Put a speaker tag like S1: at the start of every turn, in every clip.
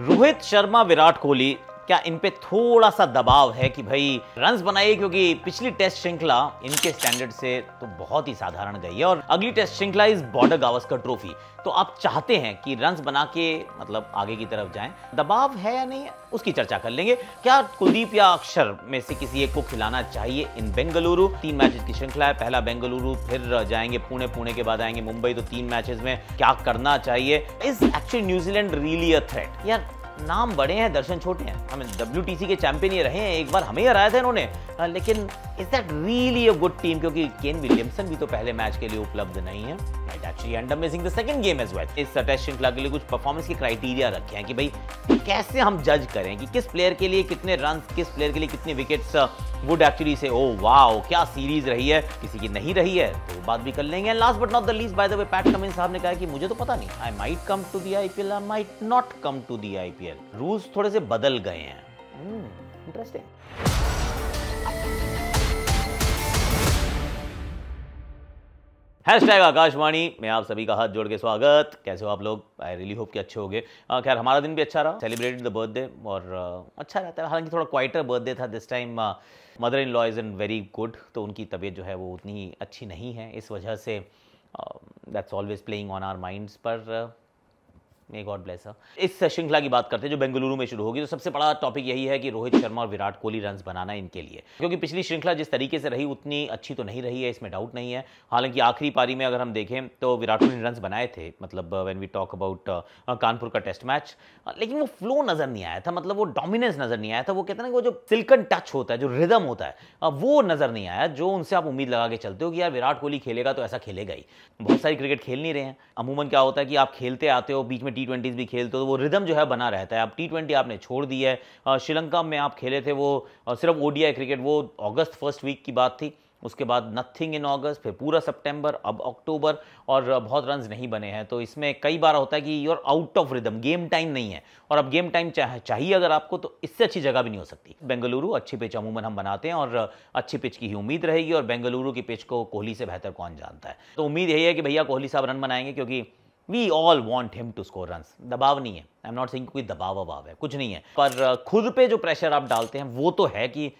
S1: रोहित शर्मा विराट कोहली क्या इन पे थोड़ा सा दबाव है कि भाई रन बनाइए क्योंकि पिछली टेस्ट श्रृंखला इनके स्टैंडर्ड से तो बहुत ही साधारण गई है और अगली टेस्ट श्रृंखला इज बॉर्डर गावस्कर ट्रॉफी तो आप चाहते हैं कि रन बना के मतलब आगे की तरफ जाएं दबाव है या नहीं उसकी चर्चा कर लेंगे क्या कुलदीप या अक्षर में से किसी एक को खिलाना चाहिए इन बेंगलुरु तीन मैचेस की श्रृंखला है पहला बेंगलुरु फिर जाएंगे पुणे पुणे के बाद आएंगे मुंबई तो तीन मैचेस में क्या करना चाहिए is actually New Zealand really a threat यार नाम बड़े हैं दर्शन छोटे हैं हमें डब्ल्यू के चैंपियन ये रहे हैं एक बार हमें हराया था इन्होंने हाँ, लेकिन is that really a good team क्योंकि केन विलियमसन भी तो पहले मैच के लिए उपलब्ध नहीं है and and amazing the second game as well इस टेस्ट श्रृंखला के लिए कुछ परफॉर्मेंस के क्राइटेरिया रखे हैं कि भाई कैसे हम जज करें कि किस प्लेयर के लिए कितने रन किस प्लेयर के लिए कितने विकेट्स वुड एक्चुअली से ओ वाओ क्या सीरीज रही है किसी की नहीं रही है तो बात भी कर लेंगे last but not the least by the way Pat Cummins साहब ने कहा कि मुझे तो पता नहीं I might come to the IPL I might not come to the IPL rules थोड़े से बदल गए हैं interesting hmm, hashtag Akashvani मैं आप सभी का हाथ जोड़ के स्वागत कैसे हो आप लोग आई रियली होप कि अच्छे हो गए हाँ, खैर हमारा दिन भी अच्छा रहा सेलिब्रेटेड द बर्थडे और आ, uh, अच्छा रहता है हालांकि थोड़ा क्वाइटर बर्थडे था this time mother in law is in very good तो उनकी तबीयत जो है वो उतनी अच्छी नहीं है इस वजह से that's always playing on our minds पर uh, मे गॉड ब्लेस इस श्रृंखला की बात करते हैं जो बेंगलुरु में शुरू होगी तो सबसे बड़ा टॉपिक यही है कि रोहित शर्मा और विराट कोहली रन बनाना इनके लिए क्योंकि पिछली श्रृंखला जिस तरीके से रही उतनी अच्छी तो नहीं रही है इसमें डाउट नहीं है हालांकि आखिरी पारी में अगर हम देखें तो विराट कोहली ने रन बनाए थे मतलब when we talk about Kanpur का टेस्ट मैच uh, लेकिन वो फ्लो नज़र नहीं आया था मतलब वो डोमिनेंस नज़र नहीं आया था वो कहते हैं वो जो सिल्कन टच होता है जो रिदम होता है uh, वो नज़र नहीं आया जो उनसे आप उम्मीद लगा के चलते हो कि यार विराट कोहली खेलेगा तो ऐसा खेलेगा ही बहुत सारी क्रिकेट खेल नहीं रहे हैं अमूमन क्या होता है कि आप खेलते आते हो बीच में टी ट्वेंटीज़ भी खेलते हो तो वो रिदम जो है बना रहता है अब टी ट्वेंटी आपने छोड़ दी है श्रीलंका में आप खेले थे वो सिर्फ ओडीआई क्रिकेट वो अगस्त फर्स्ट वीक की बात थी उसके बाद नथिंग इन अगस्त फिर पूरा सितंबर अब अक्टूबर और बहुत रन नहीं बने हैं तो इसमें कई बार होता है कि you're out of rhythm game time नहीं है और अब गेम टाइम चाह, चाहिए अगर आपको तो इससे अच्छी जगह भी नहीं हो सकती बेंगलुरु अच्छी पिच अमूमन हम बनाते हैं और अच्छी पिच की ही उम्मीद रहेगी और बेंगलुरु की पिच को कोहली से बेहतर कौन जानता है तो उम्मीद यही है कि भैया कोहली साहब रन बनाएंगे क्योंकि we all want him to score run दबाव नहीं है आई एम नॉट सिंग कोई दबाव अबाव है कुछ नहीं है पर खुद पे जो प्रेशर आप डालते हैं वो तो है कि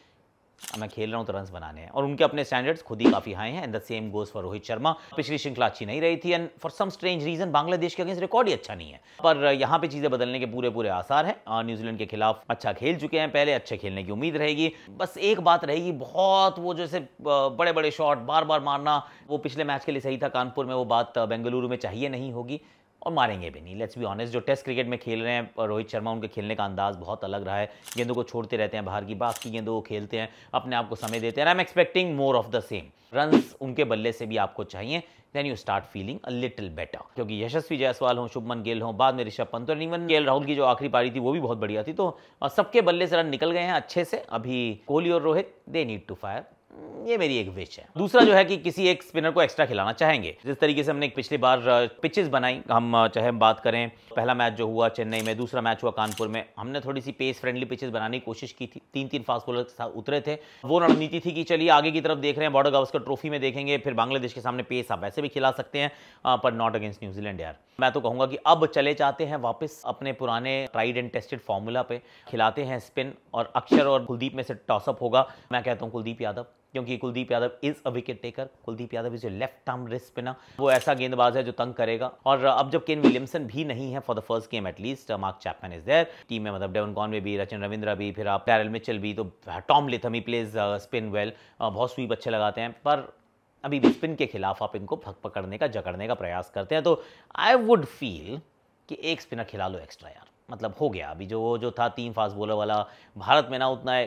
S1: मैं खेल रहा हूँ तो रन बनाने हैं और उनके अपने स्टैंडर्ड्स खुद ही काफी हाई हैं and the same goes for Rohit Sharma पिछली श्रृंखला अच्छी नहीं रही थी and for some strange reason Bangladesh के अगेंस्ट रिकॉर्ड ही अच्छा नहीं है पर यहाँ पे चीजें बदलने के पूरे पूरे आसार है न्यूजीलैंड के खिलाफ अच्छा खेल चुके हैं पहले अच्छे खेलने की उम्मीद रहेगी बस एक बात रहेगी बहुत वो जैसे बड़े बड़े शॉट बार बार मारना वो पिछले मैच के लिए सही था कानपुर में वो बात बेंगलुरु में चाहिए नहीं होगी और मारेंगे भी नहीं लेट्स बी ऑनेस्ट जो टेस्ट क्रिकेट में खेल रहे हैं रोहित शर्मा उनके खेलने का अंदाज बहुत अलग रहा है गेंदों को छोड़ते रहते हैं बाहर की बात की गेंदों को खेलते हैं अपने आप को समय देते हैं I am expecting more of the same run उनके बल्ले से भी आपको चाहिए then you start feeling a little better क्योंकि यशस्वी जायसवाल हों शुभमन गेल हों बाद में ऋषभ पंत और इवन गेल राहुल की जो आखिरी पारी थी वो भी बहुत बढ़िया थी तो सबके बल्ले से रन निकल गए हैं अच्छे से अभी कोहली और Rohit they need to fire hmm, ये मेरी एक विच है दूसरा जो है कि किसी एक स्पिनर को एक्स्ट्रा खिलाना चाहेंगे जिस तरीके से हमने पिछली बार पिचेस बनाई हम चाहे हम बात करें पहला मैच जो हुआ चेन्नई में दूसरा मैच हुआ कानपुर में हमने थोड़ी सी पेस फ्रेंडली पिचेस बनाने की कोशिश की थी तीन तीन फास्ट बॉलर के साथ उतरे थे वो रणनीति थी कि चलिए आगे की तरफ देख रहे हैं बॉर्डर गावस्कर ट्रॉफी में देखेंगे फिर बांग्लादेश के सामने पेस आप वैसे भी खिला सकते हैं पर नॉट अगेंस्ट न्यूजीलैंड यार मैं तो कहूंगा कि अब चले जाते हैं वापस अपने पुराने ट्राइड एंड टेस्टेड फॉर्मूला पे खिलाते हैं स्पिन और अक्षर और कुलदीप में से टॉसअप होगा मैं कहता हूँ कुलदीप यादव क्योंकि Kuldeep Yadav is a wicket taker Kuldeep Yadav is a left arm wrist spinner वो ऐसा गेंदबाज है जो तंग करेगा और अब जब केन विलियमसन भी नहीं है for the first game at least Mark Chapman is there team में मतलब डेवन कॉन भी रचिन रविंद्र भी फिर आप टैरल मिचल भी तो Tom Latham he plays spin well बहुत स्वीप अच्छे लगाते हैं पर अभी भी स्पिन के खिलाफ आप इनको भग पकड़ने का जकड़ने का प्रयास करते हैं तो आई वुड फील कि एक स्पिनर खिला लो एक्स्ट्रा यार मतलब हो गया अभी जो जो था तीन फास्ट बॉलर वाला भारत में ना उतना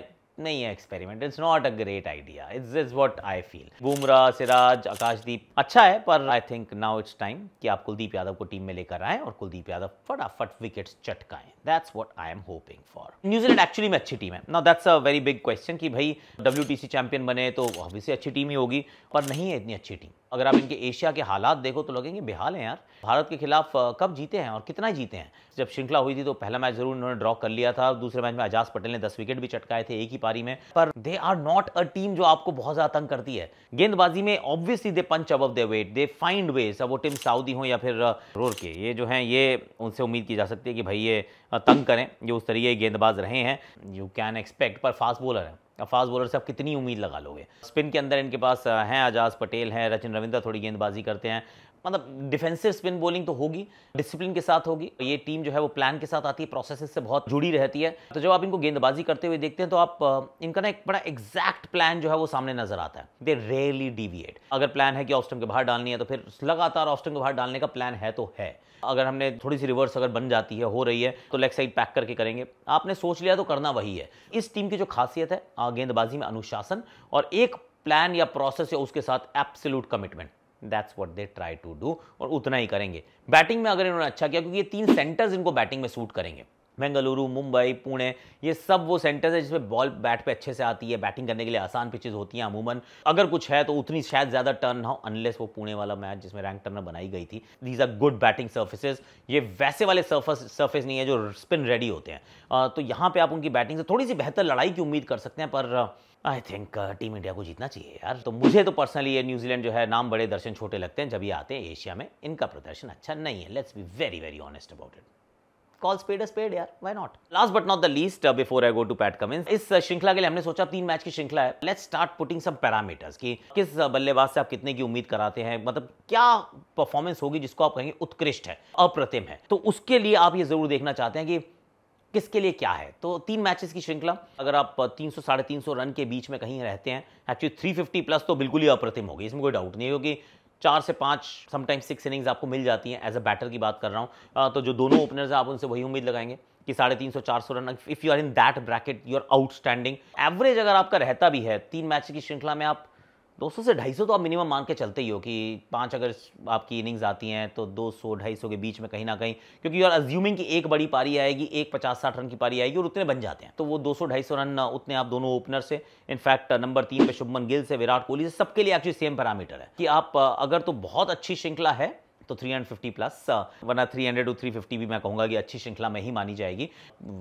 S1: नहीं है experiment it's not a great idea it's is what I feel Bumrah Siraj Akashdeep अच्छा है पर I think now it's time कि आप कुलदीप यादव को टीम में लेकर आए और कुलदीप यादव फटाफट विकेट्स चटकाएं that's what I am hoping for New Zealand actually में अच्छी टीम है now that's a very big question कि भाई डब्ल्यू चैंपियन बने तो ऑब्वियसली अच्छी टीम ही होगी पर नहीं है इतनी अच्छी टीम अगर आप इनके एशिया के हालात देखो तो लगेंगे बेहाल हैं यार भारत के खिलाफ कब जीते हैं और कितना जीते हैं जब श्रृंखला हुई थी तो पहला मैच जरूर उन्होंने ड्रॉ कर लिया था दूसरे मैच में अजाज पटेल ने दस विकेट भी चटकाए थे एक ही पारी में पर they are not a team जो आपको बहुत ज्यादा तंग करती है गेंदबाजी में ऑब्वियसली दे पंच अब they wait they find ways अब वो टीम साउदी हो या फिर रोर के ये जो है ये उनसे उम्मीद की जा सकती है कि भाई ये तंग करें ये उस तरीके गेंदबाज रहे हैं यू कैन एक्सपेक्ट पर फास्ट बॉलर है फास्ट बॉलर से आप कितनी उम्मीद लगा लोगे स्पिन के अंदर इनके पास हैं आजाज पटेल हैं रचिन रविंद्र थोड़ी गेंदबाजी करते हैं मतलब डिफेंसिव स्पिन बॉलिंग तो होगी डिसिप्लिन के साथ होगी ये टीम जो है वो प्लान के साथ आती है प्रोसेस से बहुत जुड़ी रहती है तो जब आप इनको गेंदबाजी करते हुए देखते हैं तो आप इनका ना एक बड़ा एग्जैक्ट प्लान जो है वो सामने नजर आता है दे रेयरली डिविएट अगर प्लान है कि ऑस्टम के बाहर डालनी है तो फिर लगातार ऑस्टम के बाहर डालने का प्लान है तो है अगर हमने थोड़ी सी रिवर्स अगर बन जाती है हो रही है तो लेग साइड पैक करके करेंगे आपने सोच लिया तो करना वही है इस टीम की जो खासियत है गेंदबाजी में अनुशासन और एक प्लान या प्रोसेस या उसके साथ absolute commitment that's what they try to do और उतना ही करेंगे बैटिंग में अगर इन्होंने अच्छा किया क्योंकि ये तीन सेंटर्स इनको बैटिंग में सूट करेंगे बेंगलुरु मुंबई पुणे ये सब वो सेंटर्स है जिसमें बॉल बैट पे अच्छे से आती है बैटिंग करने के लिए आसान पिचेज होती हैं अमूमन अगर कुछ है तो उतनी शायद ज़्यादा टर्न हो अनलेस वो पुणे वाला मैच जिसमें रैंक टर्नर बनाई गई थी these are good batting surfaces ये वैसे वाले सर्फस सर्फेस नहीं है जो स्पिन रेडी होते हैं तो यहाँ पर आप उनकी बैटिंग से थोड़ी सी बेहतर लड़ाई की उम्मीद कर सकते हैं पर आई थिंक टीम इंडिया को जीतना चाहिए यार तो मुझे तो पर्सनली ये न्यूजीलैंड जो है नाम बड़े दर्शन छोटे लगते हैं जब ये आते हैं एशिया में इनका प्रदर्शन अच्छा नहीं है let's be very very honest about it call spade spade यार why not last but not the least before I go to Pat Cummins इस श्रृंखला के लिए हमने सोचा तीन मैच की श्रृंखला है let's start putting some parameters कि किस uh, बल्लेबाज से आप कितने की उम्मीद कराते हैं मतलब क्या परफॉर्मेंस होगी जिसको आप कहेंगे उत्कृष्ट है अप्रतिम है तो उसके लिए आप ये जरूर देखना चाहते हैं कि किसके लिए क्या है तो तीन मैचेस की श्रृंखला अगर आप uh, तीन सौ साढ़े तीन सौ रन के बीच में कहीं रहते हैं एक्चुअली थ्री फिफ्टी प्लस तो बिल्कुल ही अप्रतिम होगी इसमें कोई डाउट नहीं है क्योंकि चार से पाँच समटाइम्स सिक्स इनिंग्स आपको मिल जाती हैं एज अ बैटर की बात कर रहा हूँ तो जो दोनों ओपनर्स हैं आप उनसे वही उम्मीद लगाएंगे कि साढ़े तीन सौ चार सौ run if you are in that bracket you are outstanding average अगर आपका रहता भी है तीन मैच की श्रृंखला में आप 200 से 250 तो आप मिनिमम मान के चलते ही हो कि पांच अगर आपकी इनिंग्स आती हैं तो 200 250 के बीच में कहीं ना कहीं क्योंकि यार अज्यूमिंग कि एक बड़ी पारी आएगी एक 50 साठ रन की पारी आएगी और उतने बन जाते हैं तो वो 200 250 रन उतने आप दोनों ओपनर से इनफैक्ट नंबर तीन पे शुभमन गिल से विराट कोहली से सबके लिए एक्चुअली सेम पैरामीटर है कि आप अगर तो बहुत अच्छी श्रृंखला है तो 350 प्लस uh, वरना 300 टू थ्री भी मैं कहूँगा कि अच्छी श्रृंखला में ही मानी जाएगी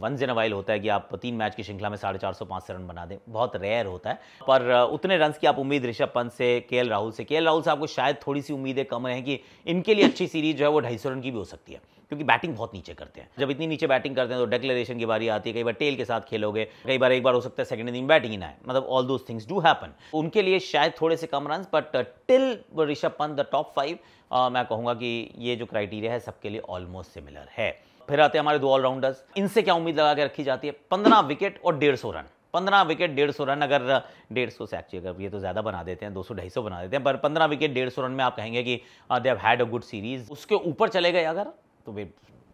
S1: वन इन वाइल होता है कि आप तीन मैच की श्रृंखला में साढ़े चार सौ पाँच रन बना दें बहुत रेयर होता है पर uh, उतने रन की आप उम्मीद ऋषभ पंत से के राहुल से के राहुल से आपको शायद थोड़ी सी उम्मीदें कम रहें कि इनके लिए अच्छी सीरीज जो है वो ढाई रन की भी हो सकती है क्योंकि बैटिंग बहुत नीचे करते हैं जब इतनी नीचे बैटिंग करते हैं तो डेक्लेरेशन की बारी आती है कई बार टेल के साथ खेलोगे कई बार एक बार हो सकता है सेकंड इनिंग बैटिंग ही ना है मतलब all those things do happen उनके लिए शायद थोड़े से कम run but till Rishabh Pant the top five मैं कहूँगा कि ये जो क्राइटेरिया है सबके लिए ऑलमोस्ट सिमिलर है फिर आते हैं हमारे दो ऑलराउंडर्स इनसे क्या उम्मीद लगा के रखी जाती है पंद्रह विकेट और डेढ़ सौ रन पंद्रह विकेट डेढ़ सौ रन अगर uh, डेढ़ सौ से एक्चुअली अगर ये तो ज़्यादा बना देते हैं दो सौ ढाई सौ बना देते हैं पर पंद्रह विकेट डेढ़ सौ रन में आप कहेंगे कि they have had a good series उसके ऊपर चले गए अगर तो वे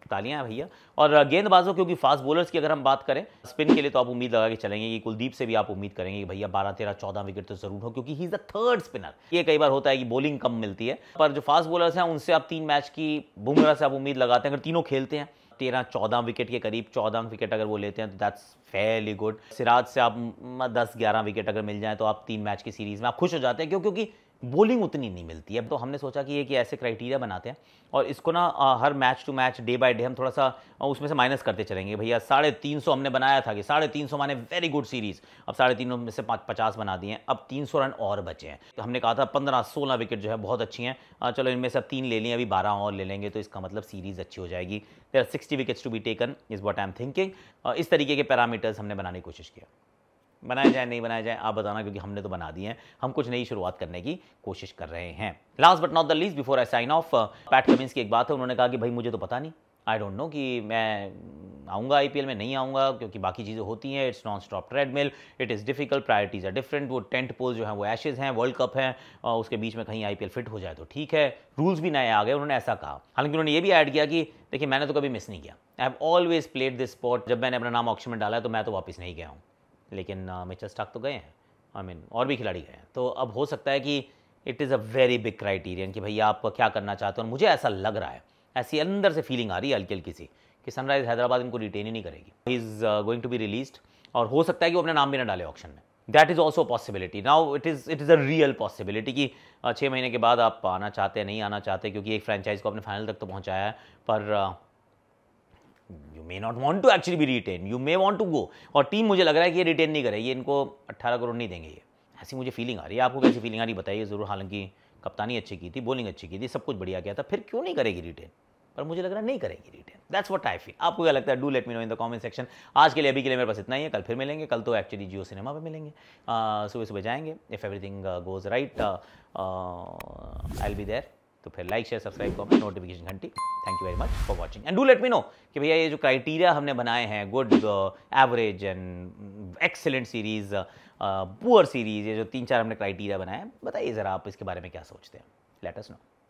S1: तालियां हैं भैया और गेंदबाजों क्योंकि फास्ट बॉलर्स की अगर हम बात करें स्पिन के लिए तो आप उम्मीद लगा के चलेंगे कि कुलदीप से भी आप उम्मीद करेंगे कि भैया बारह तेरह चौदह विकेट तो जरूर हो क्योंकि he is a third spinner ये कई बार होता है कि बॉलिंग कम मिलती है पर जो फास्ट बॉलर्स हैं उनसे आप तीन मैच की बुमराह से आप उम्मीद लगाते हैं अगर तीनों खेलते हैं तेरह चौदह विकेट के करीब चौदह विकेट अगर वो लेते हैं तो दैट्स फेयरली गुड सिराज से आप दस ग्यारह विकेट अगर मिल जाए तो आप तीन मैच की सीरीज में आप खुश हो जाते हैं क्यों क्योंकि बॉलिंग उतनी नहीं मिलती है तो हमने सोचा कि ये कि ऐसे क्राइटेरिया बनाते हैं और इसको ना हर match to match day by day हम थोड़ा सा उसमें से माइनस करते चलेंगे भैया साढ़े तीन सौ हमने बनाया था कि साढ़े तीन सौ माने वेरी गुड सीरीज़ अब साढ़े तीन में से पचास बना दिए हैं अब तीन सौ रन और बचे हैं तो हमने कहा था पंद्रह सोलह विकेट जो है बहुत अच्छी हैं चलो इनमें से अब तीन ले लें अभी बारह और ले लेंगे तो इसका मतलब सीरीज़ अच्छी हो जाएगी there are sixty wickets to be taken is what I am thinking इस तरीके के पैरामीटर्स हमने बनाने की कोशिश किया बनाया जाए नहीं बनाया जाए आप बताना क्योंकि हमने तो बना दिए हैं हम कुछ नई शुरुआत करने की कोशिश कर रहे हैं last but not the least before I sign off Pat Cummins की एक बात है उन्होंने कहा कि भाई मुझे तो पता नहीं आई डोंट नो कि मैं आऊँगा आई में नहीं आऊँगा क्योंकि बाकी चीज़ें होती हैं it's non stop treadmill it is difficult priorities are different वो टेंट पोल जो है वो एशेज़ हैं वर्ल्ड कप हैं और उसके बीच में कहीं आई फिट हो जाए तो ठीक है रूल्स भी नए आ गए उन्होंने ऐसा कहा हालांकि उन्होंने ये भी ऐड किया कि देखिए मैंने तो कभी मिस नहीं किया I have always played this spot जब मैंने अपना नाम ऑक्शन में डाला तो मैं तो वापस नहीं गया हूँ लेकिन मिचल स्टाक तो गए हैं आई मीन और भी खिलाड़ी गए हैं तो अब हो सकता है कि it is a very big criterion कि भैया आप क्या करना चाहते हो और मुझे ऐसा लग रहा है ऐसी अंदर से फीलिंग आ रही है हल्की हल्की सी कि सनराइज हैदराबाद इनको रिटेन ही नहीं करेगी is going to be release और हो सकता है कि वो अपना नाम भी ना डाले ऑप्शन में that is also possibility now it is it is a real possibility कि छः महीने के बाद आप आना चाहते हैं नहीं आना चाहते क्योंकि एक फ्रेंचाइज को अपने फाइनल तक तो पहुँचाया है पर you may not want to actually be retain you may want to go और टीम मुझे लग रहा है कि ये रिटेन नहीं करे ये इनको अट्ठारह करोड़ नहीं देंगे ये ऐसी मुझे फीलिंग आ रही है आपको कैसी फीलिंग आ रही बताइए ज़रूर हालांकि कप्तानी अच्छी की थी बॉलिंग अच्छी की थी सब कुछ बढ़िया किया था फिर क्यों नहीं करेगी रिटेन पर मुझे लग रहा है नहीं करेगी retain that's what I feel आपको क्या लगता है do let me know in the comment section आज के लिए अभी के लिए मेरे पास इतना ही है कल फिर मिलेंगे कल तो एक्चुअली जियो सिनेमा पर मिलेंगे सुबह सुबह जाएंगे if everything goes right I'll be there तो फिर like share subscribe comment notification घंटी thank you very much for watching and do let me know कि भैया ये जो क्राइटेरिया हमने बनाए हैं good average and excellent series poor series ये जो तीन चार हमने क्राइटेरिया बनाए हैं बताइए ज़रा आप इसके बारे में क्या सोचते हैं लेट अस नो